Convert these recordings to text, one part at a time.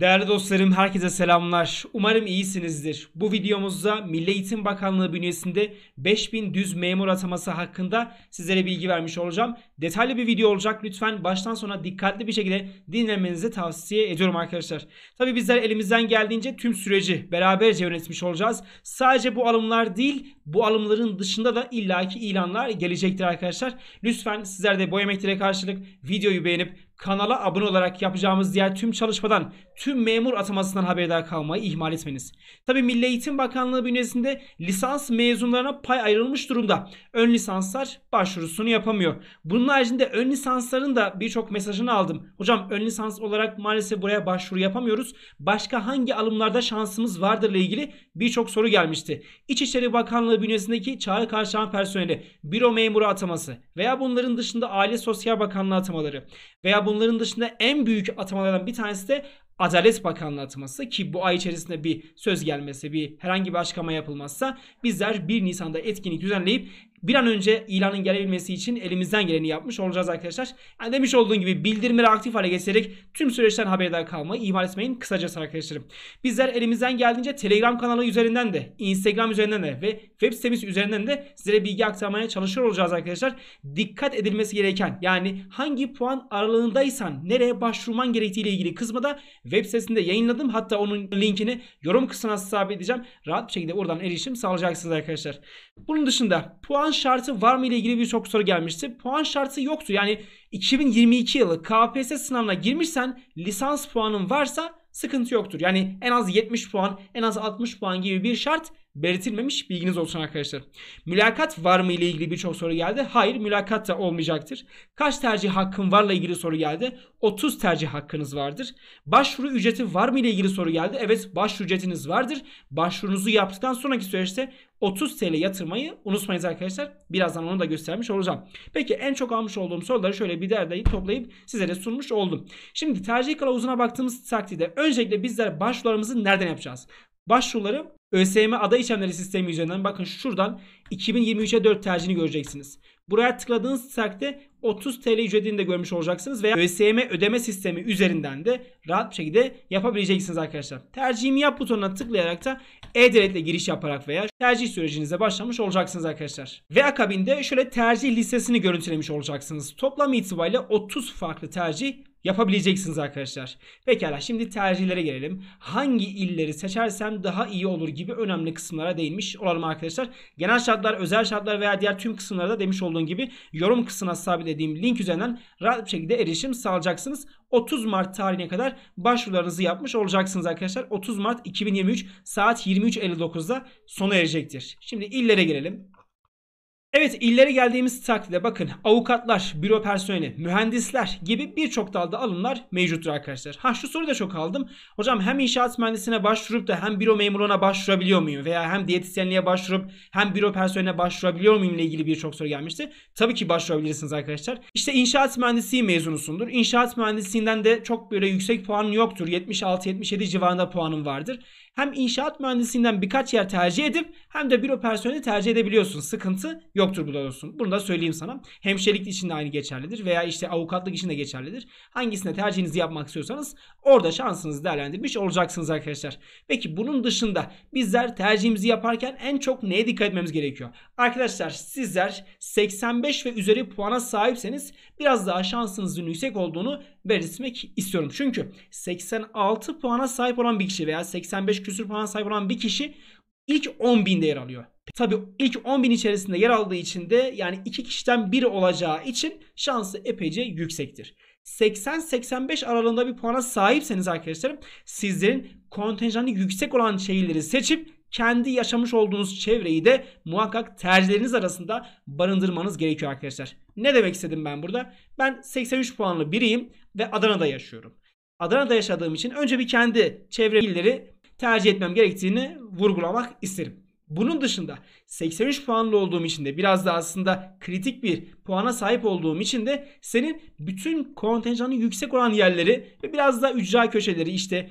Değerli dostlarım herkese selamlar. Umarım iyisinizdir. Bu videomuzda Milli Eğitim Bakanlığı bünyesinde 5000 düz memur ataması hakkında sizlere bilgi vermiş olacağım. Detaylı bir video olacak. Lütfen baştan sona dikkatli bir şekilde dinlemenizi tavsiye ediyorum arkadaşlar. Tabi bizler elimizden geldiğince tüm süreci beraberce yönetmiş olacağız. Sadece bu alımlar değil bu alımların dışında da illaki ilanlar gelecektir arkadaşlar. Lütfen sizler de bu emeklere karşılık videoyu beğenip kanala abone olarak yapacağımız diğer tüm çalışmadan, tüm memur atamasından haberdar kalmayı ihmal etmeniz. Tabi Milli Eğitim Bakanlığı bünyesinde lisans mezunlarına pay ayrılmış durumda. Ön lisanslar başvurusunu yapamıyor. Bunun haricinde ön lisansların da birçok mesajını aldım. Hocam ön lisans olarak maalesef buraya başvuru yapamıyoruz. Başka hangi alımlarda şansımız vardır ile ilgili birçok soru gelmişti. İçişleri Bakanlığı bünyesindeki çağrı karşılan personeli, büro memuru ataması veya bunların dışında Aile Sosyal Bakanlığı atamaları veya bunların dışında en büyük atamalardan bir tanesi de Adalet Bakanlığı atması ki bu ay içerisinde bir söz gelmesi, bir herhangi bir açıklama yapılmazsa bizler 1 Nisan'da etkinlik düzenleyip bir an önce ilanın gelebilmesi için elimizden geleni yapmış olacağız arkadaşlar. Yani demiş olduğum gibi bildirimleri aktif hale getirerek tüm süreçten haberdar kalmayı ihmal etmeyin kısacası arkadaşlarım. Bizler elimizden geldiğince Telegram kanalı üzerinden de, Instagram üzerinden de ve web sitemiz üzerinden de size bilgi aktarmaya çalışıyor olacağız arkadaşlar. Dikkat edilmesi gereken yani hangi puan aralığındaysan nereye başvurman gerektiğiyle ilgili kısmı da web sitesinde yayınladım. Hatta onun linkini yorum kısmına sabredeceğim. Rahat bir şekilde oradan erişim sağlayacaksınız arkadaşlar. Bunun dışında puan şartı var mı ile ilgili birçok soru gelmişti. Puan şartı yoktu. Yani 2022 yılı KPSS sınavına girmişsen lisans puanın varsa sıkıntı yoktur. Yani en az 70 puan, en az 60 puan gibi bir şart belirtilmemiş. Bilginiz olsun arkadaşlar. Mülakat var mı ile ilgili birçok soru geldi. Hayır mülakat da olmayacaktır. Kaç tercih hakkın varla ilgili soru geldi. 30 tercih hakkınız vardır. Başvuru ücreti var mı ile ilgili soru geldi. Evet başvuru ücretiniz vardır. Başvurunuzu yaptıktan sonraki süreçte 30 TL yatırmayı unutmayınız arkadaşlar. Birazdan onu da göstermiş olacağım. Peki en çok almış olduğum soruları şöyle bir derleyip toplayıp size de sunmuş oldum. Şimdi tercih kılavuzuna baktığımız takdirde öncelikle bizler başvurularımızı nereden yapacağız? Başvuruları ÖSYM aday içemleri sistemi üzerinden bakın şuradan 2023'e 4 tercihini göreceksiniz. Buraya tıkladığınız takdirde 30 TL ücretini de görmüş olacaksınız veya ÖSYM ödeme sistemi üzerinden de rahat bir şekilde yapabileceksiniz arkadaşlar. Tercihimi yap butonuna tıklayarak da e ile giriş yaparak veya tercih sürecinize başlamış olacaksınız arkadaşlar. Ve akabinde şöyle tercih listesini görüntülemiş olacaksınız. Toplam itibariyle 30 farklı tercih yapabileceksiniz arkadaşlar. Pekala şimdi tercihlere gelelim. Hangi illeri seçersem daha iyi olur gibi önemli kısımlara değinmiş olalım arkadaşlar. Genel şartlar, özel şartlar veya diğer tüm kısımlarda demiş olduğum gibi yorum kısmına sabitlediğim link üzerinden rahat bir şekilde erişim sağlayacaksınız. 30 Mart tarihine kadar başvurularınızı yapmış olacaksınız arkadaşlar. 30 Mart 2023 saat 23.59'da sona erecektir. Şimdi illere gelelim. Evet illere geldiğimiz takdirde bakın avukatlar, büro personeli, mühendisler gibi birçok dalda alımlar mevcuttur arkadaşlar. Ha şu soruyu da çok aldım. Hocam hem inşaat mühendisine başvurup da hem büro memuruna başvurabiliyor muyum? Veya hem diyetisyenliğe başvurup hem büro personeline başvurabiliyor muyum ile ilgili birçok soru gelmişti. Tabii ki başvurabilirsiniz arkadaşlar. İşte inşaat mühendisliği mezunusundur. İnşaat mühendisliğinden de çok böyle yüksek puanın yoktur. 76-77 civarında puanım vardır hem inşaat mühendisinden birkaç yer tercih edip hem de büro personeli tercih edebiliyorsun. Sıkıntı yoktur burada olsun. Bunu da söyleyeyim sana. Hemşerilik için de aynı geçerlidir veya işte avukatlık için de geçerlidir. Hangisine tercihinizi yapmak istiyorsanız orada şansınızı değerlendirmiş olacaksınız arkadaşlar. Peki bunun dışında bizler tercihimizi yaparken en çok neye dikkat etmemiz gerekiyor? Arkadaşlar sizler 85 ve üzeri puana sahipseniz biraz daha şansınızın yüksek olduğunu belirtmek istiyorum. Çünkü 86 puana sahip olan bir kişi veya 85 küsür puan sahip olan bir kişi ilk 10 binde yer alıyor. Tabii ilk 10 bin içerisinde yer aldığı için de yani iki kişiden biri olacağı için şansı epeyce yüksektir. 80-85 aralığında bir puana sahipseniz arkadaşlarım sizlerin kontenjanı yüksek olan şeyleri seçip kendi yaşamış olduğunuz çevreyi de muhakkak tercihleriniz arasında barındırmanız gerekiyor arkadaşlar. Ne demek istedim ben burada? Ben 83 puanlı biriyim ve Adana'da yaşıyorum. Adana'da yaşadığım için önce bir kendi çevre illeri tercih etmem gerektiğini vurgulamak isterim. Bunun dışında 83 puanlı olduğum için de biraz da aslında kritik bir puana sahip olduğum için de senin bütün kontenjanın yüksek olan yerleri ve biraz da ücra köşeleri işte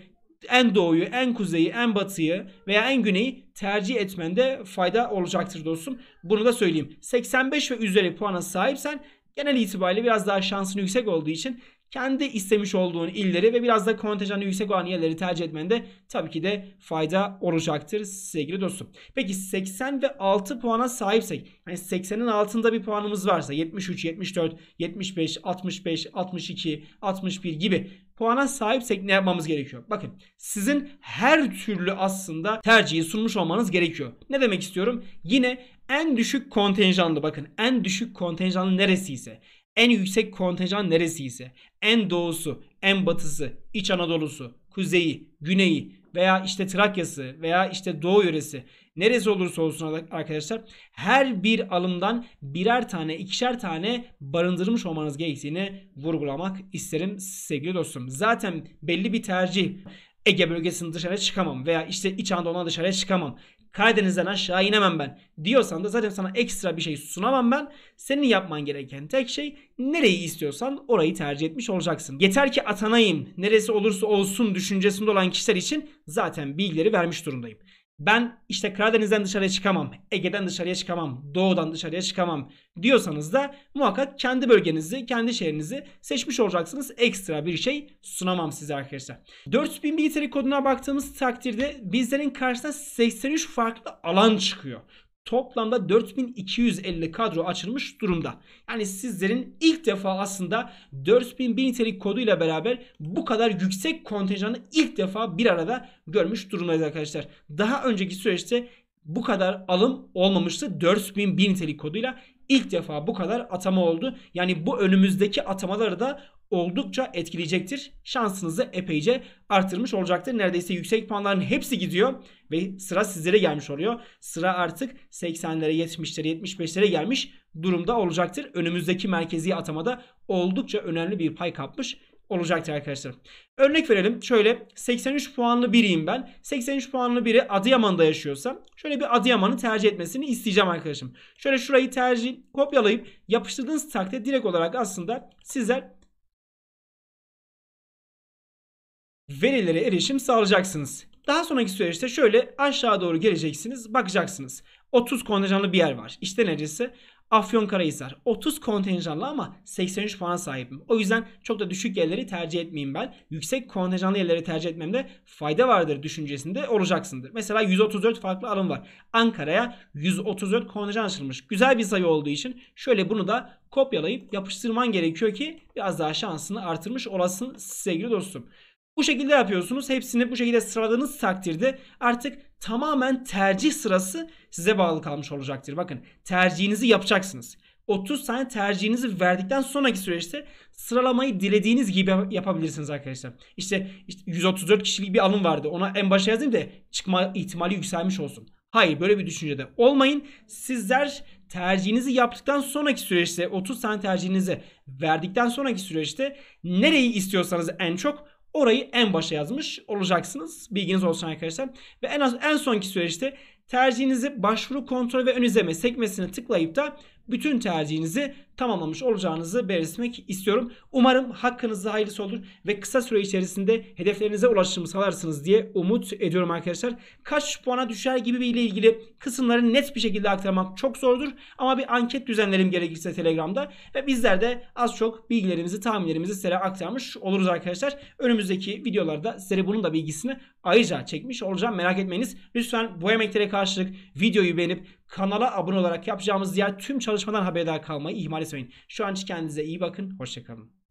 en doğuyu, en kuzeyi, en batıyı veya en güneyi tercih etmende fayda olacaktır dostum. Bunu da söyleyeyim. 85 ve üzeri puana sahipsen genel itibariyle biraz daha şansın yüksek olduğu için kendi istemiş olduğun illeri ve biraz da kontenjanı yüksek olan yerleri tercih etmen de tabii ki de fayda olacaktır sevgili dostum. Peki 80 ve 6 puana sahipsek yani 80'in altında bir puanımız varsa 73, 74, 75, 65, 62, 61 gibi puana sahipsek ne yapmamız gerekiyor? Bakın sizin her türlü aslında tercihi sunmuş olmanız gerekiyor. Ne demek istiyorum? Yine en düşük kontenjanlı bakın en düşük kontenjanlı neresiyse en yüksek kontenjan neresiyse? en doğusu, en batısı, iç Anadolu'su, kuzeyi, güneyi veya işte Trakya'sı veya işte Doğu yöresi neresi olursa olsun arkadaşlar her bir alımdan birer tane ikişer tane barındırmış olmanız gerektiğini vurgulamak isterim sevgili dostum. Zaten belli bir tercih Ege bölgesinin dışarı çıkamam veya işte İç Anadolu'dan dışarıya çıkamam Karadeniz'den aşağı inemem ben diyorsan da zaten sana ekstra bir şey sunamam ben. Senin yapman gereken tek şey nereyi istiyorsan orayı tercih etmiş olacaksın. Yeter ki atanayım neresi olursa olsun düşüncesinde olan kişiler için zaten bilgileri vermiş durumdayım ben işte Karadeniz'den dışarıya çıkamam, Ege'den dışarıya çıkamam, Doğu'dan dışarıya çıkamam diyorsanız da muhakkak kendi bölgenizi, kendi şehrinizi seçmiş olacaksınız. Ekstra bir şey sunamam size arkadaşlar. 4000 militerik koduna baktığımız takdirde bizlerin karşısına 83 farklı alan çıkıyor toplamda 4250 kadro açılmış durumda. Yani sizlerin ilk defa aslında 4001 nitelik koduyla beraber bu kadar yüksek kontenjanı ilk defa bir arada görmüş durumdayız arkadaşlar. Daha önceki süreçte bu kadar alım olmamıştı 4001 nitelik koduyla ilk defa bu kadar atama oldu. Yani bu önümüzdeki atamaları da oldukça etkileyecektir. Şansınızı epeyce artırmış olacaktır. Neredeyse yüksek puanların hepsi gidiyor ve sıra sizlere gelmiş oluyor. Sıra artık 80'lere, 70'lere, 75'lere gelmiş durumda olacaktır. Önümüzdeki merkezi atamada oldukça önemli bir pay kapmış olacaktır arkadaşlar. Örnek verelim. Şöyle 83 puanlı biriyim ben. 83 puanlı biri Adıyaman'da yaşıyorsa şöyle bir Adıyaman'ı tercih etmesini isteyeceğim arkadaşım. Şöyle şurayı tercih kopyalayıp yapıştırdığınız takdirde direkt olarak aslında sizler verilere erişim sağlayacaksınız. Daha sonraki süreçte şöyle aşağı doğru geleceksiniz, bakacaksınız. 30 kontenjanlı bir yer var. İşte neresi? Afyonkarahisar 30 kontenjanlı ama 83 puana sahibim. O yüzden çok da düşük yerleri tercih etmeyeyim ben. Yüksek kontenjanlı yerleri tercih etmemde fayda vardır düşüncesinde olacaksındır. Mesela 134 farklı alım var. Ankara'ya 134 kontenjan açılmış. Güzel bir sayı olduğu için şöyle bunu da kopyalayıp yapıştırman gerekiyor ki biraz daha şansını artırmış olasın sevgili dostum. Bu şekilde yapıyorsunuz. Hepsini bu şekilde sıraladığınız takdirde artık tamamen tercih sırası size bağlı kalmış olacaktır. Bakın tercihinizi yapacaksınız. 30 tane tercihinizi verdikten sonraki süreçte sıralamayı dilediğiniz gibi yapabilirsiniz arkadaşlar. İşte, işte 134 kişilik bir alım vardı. Ona en başa yazayım da çıkma ihtimali yükselmiş olsun. Hayır böyle bir düşüncede olmayın. Sizler tercihinizi yaptıktan sonraki süreçte 30 tane tercihinizi verdikten sonraki süreçte nereyi istiyorsanız en çok Orayı en başa yazmış olacaksınız. Bilginiz olsun arkadaşlar. Ve en az en sonki süreçte tercihinizi başvuru kontrol ve ön izleme sekmesine tıklayıp da bütün tercihinizi tamamlamış olacağınızı belirtmek istiyorum. Umarım hakkınızda hayırlısı olur ve kısa süre içerisinde hedeflerinize ulaşımı sağlarsınız diye umut ediyorum arkadaşlar. Kaç puana düşer gibi ile ilgili kısımları net bir şekilde aktarmak çok zordur ama bir anket düzenlerim gerekirse Telegram'da ve bizler de az çok bilgilerimizi, tahminlerimizi sizlere aktarmış oluruz arkadaşlar. Önümüzdeki videolarda sizlere bunun da bilgisini ayrıca çekmiş olacağım. Merak etmeyiniz. Lütfen bu emeklere karşılık videoyu beğenip kanala abone olarak yapacağımız diğer tüm çalışmadan haberdar kalmayı ihmal etmeyin. Şu an için kendinize iyi bakın. Hoşçakalın.